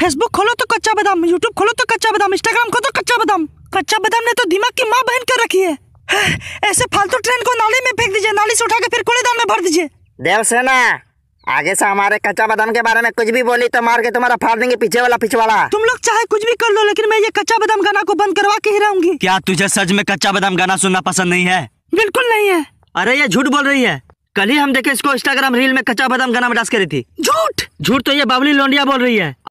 Facebook खोलो तो कच्चा बादाम यूट्यूब खोलो तो कच्चा बादाम इंस्टाग्राम खोलो तो कच्चा बादाम कच्चा बादाम ने तो दिमाग की माँ बहन कर रखी है ऐसे फालतू ट्रेन को नाले में फेंक दीजिए नाली से उठा के फिर कूड़ेदान में भर दीजिए देव सेना आगे से हमारे कच्चा बादाम के बारे में कुछ भी बोली तो मार के तुम्हारा फाड़ देंगे पीछे वाला पीछे वाला तुम लोग चाहे कुछ भी कर लो लेकिन मैं ये कच्चा बादाम गाना को बंद करवा के ही रहूंगी क्या तुझे सच में कच्चा बादाम गाना सुनना पसंद नहीं है बिल्कुल नहीं है अरे ये झूठ बोल रही है कल ही हम देखे इसको इंस्टाग्राम रील में कच्चा बादाम गाना में डांस करी थी झूठ झूठ तो ये बाबली लोंडिया बोल रही है